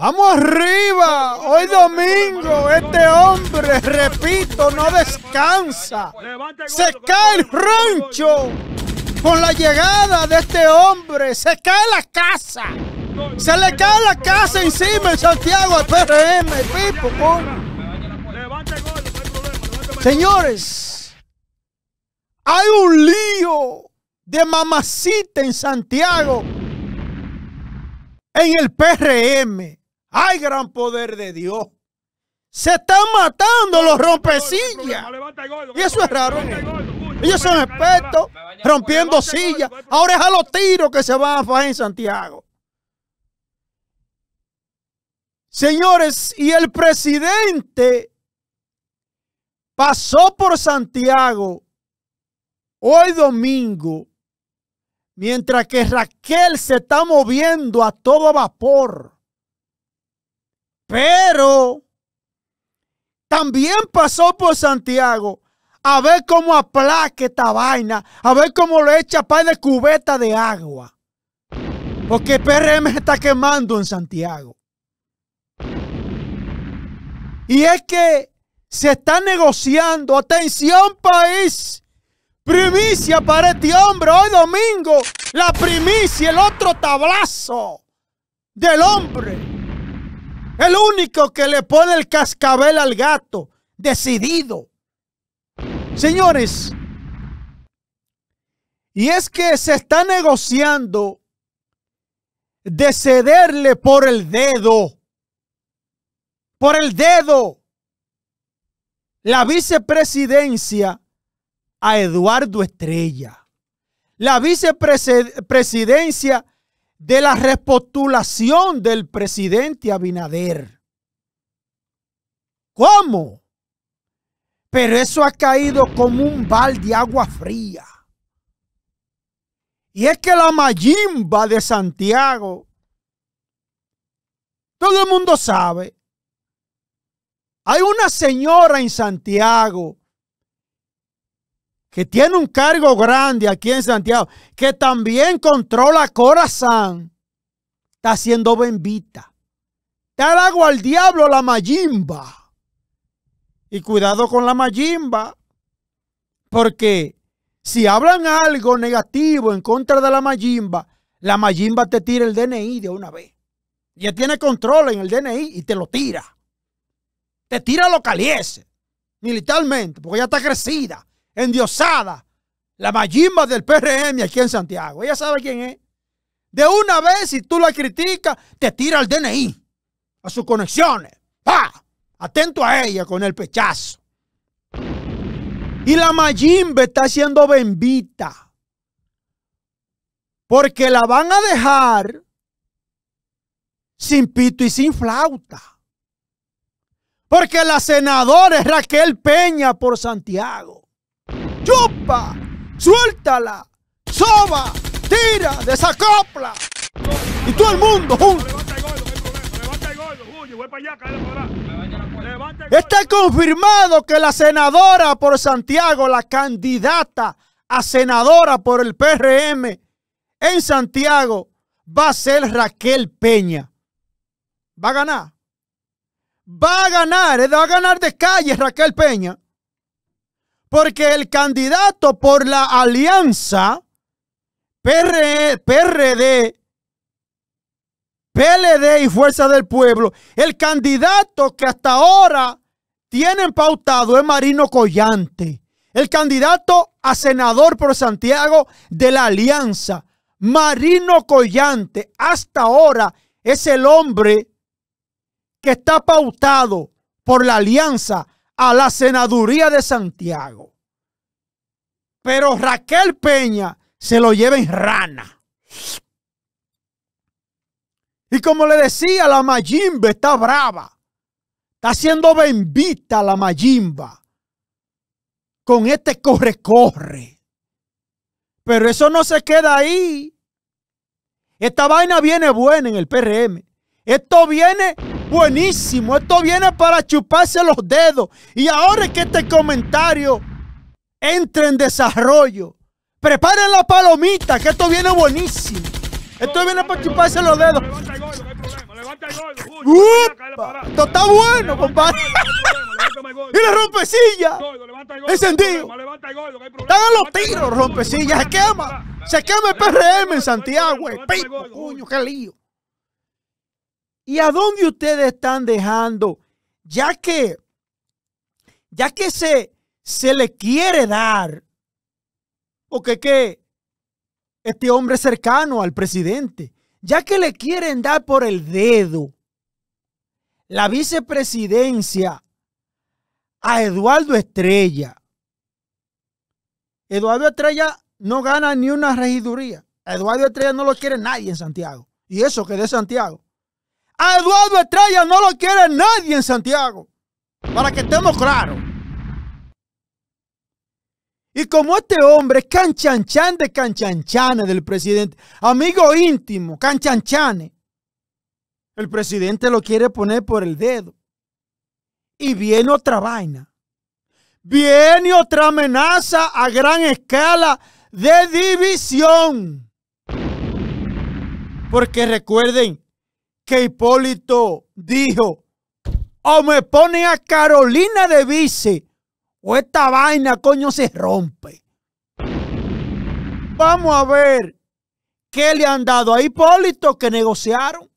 Vamos arriba, hoy domingo este hombre, repito, no descansa. Se cae el rancho con la llegada de este hombre, se cae la casa. Se le cae la casa encima en Santiago al PRM, Pipo, Señores, hay un lío de mamacita en Santiago en el PRM. Hay gran poder de Dios! Se están matando los rompecillas. Y eso es raro. Ellos son expertos rompiendo sillas. Ahora es a los tiros que se van a fajar en Santiago. Señores, y el presidente pasó por Santiago hoy domingo, mientras que Raquel se está moviendo a todo vapor pero también pasó por Santiago a ver cómo aplaque esta vaina, a ver cómo le echa par de cubeta de agua. Porque el PRM está quemando en Santiago. Y es que se está negociando, atención país, primicia para este hombre, hoy domingo, la primicia, el otro tablazo del hombre. El único que le pone el cascabel al gato. Decidido. Señores, y es que se está negociando de cederle por el dedo, por el dedo, la vicepresidencia a Eduardo Estrella, la vicepresidencia de la repostulación del presidente Abinader. ¿Cómo? Pero eso ha caído como un bal de agua fría. Y es que la Mayimba de Santiago, todo el mundo sabe, hay una señora en Santiago que tiene un cargo grande aquí en Santiago, que también controla Corazán, está haciendo bendita. Te hago al diablo la mayimba. Y cuidado con la mayimba, porque si hablan algo negativo en contra de la mayimba, la mayimba te tira el DNI de una vez. Ya tiene control en el DNI y te lo tira. Te tira lo caliese, militarmente, porque ya está crecida endiosada, la mayimba del PRM aquí en Santiago. Ella sabe quién es. De una vez, si tú la criticas, te tira al DNI, a sus conexiones. ¡Pah! Atento a ella con el pechazo. Y la Majimba está siendo bendita. Porque la van a dejar sin pito y sin flauta. Porque la senadora es Raquel Peña por Santiago. ¡Chupa! ¡Suéltala! ¡Soba! ¡Tira! ¡Desacopla! ¡Y todo el mundo junto! Está confirmado que la senadora por Santiago, la candidata a senadora por el PRM en Santiago, va a ser Raquel Peña. Va a ganar. Va a ganar, ¿Eh? va a ganar de calle Raquel Peña. Porque el candidato por la alianza PRD, e, PLD y Fuerza del Pueblo, el candidato que hasta ahora tienen pautado es Marino Collante, el candidato a senador por Santiago de la Alianza. Marino Collante hasta ahora es el hombre que está pautado por la Alianza a la senaduría de Santiago. Pero Raquel Peña se lo lleva en rana. Y como le decía, la Mayimba está brava. Está siendo bendita la Mayimba con este corre-corre. Pero eso no se queda ahí. Esta vaina viene buena en el PRM. Esto viene Buenísimo, esto viene para chuparse los dedos. Y ahora que este comentario entre en desarrollo. Preparen la palomita, que esto viene buenísimo. Esto viene para chuparse los dedos. esto está bueno, compadre. Y la rompecilla. Encendido. Tengan los tiros, rompecilla Se quema. Se quema el PRM en Santiago. Que eh. qué lío. ¿Y a dónde ustedes están dejando? Ya que, ya que se, se le quiere dar, porque que este hombre cercano al presidente, ya que le quieren dar por el dedo la vicepresidencia a Eduardo Estrella. Eduardo Estrella no gana ni una regiduría. A Eduardo Estrella no lo quiere nadie en Santiago. Y eso que de Santiago. A Eduardo Estrella no lo quiere nadie en Santiago. Para que estemos claros. Y como este hombre es canchanchan de canchanchanes del presidente, amigo íntimo, canchanchanes, el presidente lo quiere poner por el dedo. Y viene otra vaina. Viene otra amenaza a gran escala de división. Porque recuerden, que Hipólito dijo, o me pone a Carolina de vice, o esta vaina, coño, se rompe. Vamos a ver qué le han dado a Hipólito que negociaron.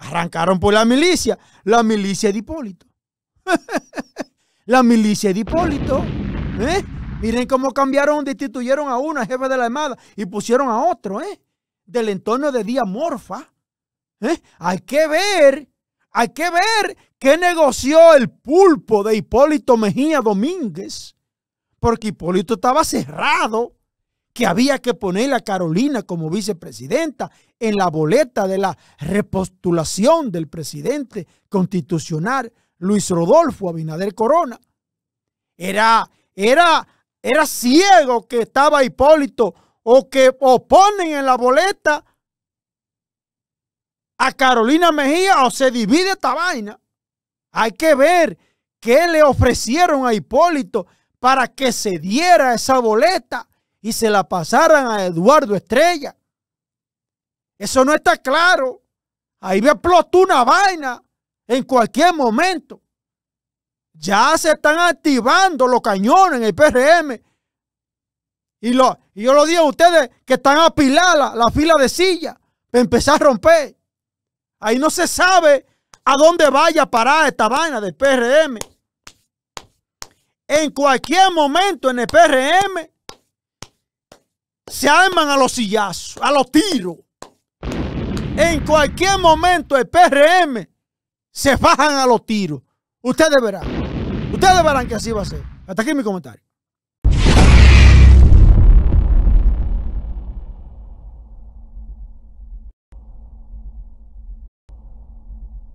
Arrancaron por la milicia, la milicia de Hipólito. la milicia de Hipólito. ¿eh? Miren cómo cambiaron, destituyeron a una jefe de la Armada, y pusieron a otro, ¿eh? Del entorno de Día Morfa. ¿Eh? Hay que ver, hay que ver qué negoció el pulpo de Hipólito Mejía Domínguez, porque Hipólito estaba cerrado, que había que poner a Carolina como vicepresidenta en la boleta de la repostulación del presidente constitucional Luis Rodolfo Abinader Corona. Era, era, era ciego que estaba Hipólito o que oponen en la boleta a Carolina Mejía o se divide esta vaina. Hay que ver qué le ofrecieron a Hipólito para que se diera esa boleta y se la pasaran a Eduardo Estrella. Eso no está claro. Ahí me explotó una vaina en cualquier momento. Ya se están activando los cañones en el PRM. Y, lo, yo lo digo a ustedes que están a la, la fila de sillas para empezar a romper. Ahí no se sabe a dónde vaya a parar esta vaina del PRM. En cualquier momento en el PRM se arman a los sillazos, a los tiros. En cualquier momento el PRM se bajan a los tiros. Ustedes verán. Ustedes verán que así va a ser. Hasta aquí mi comentario.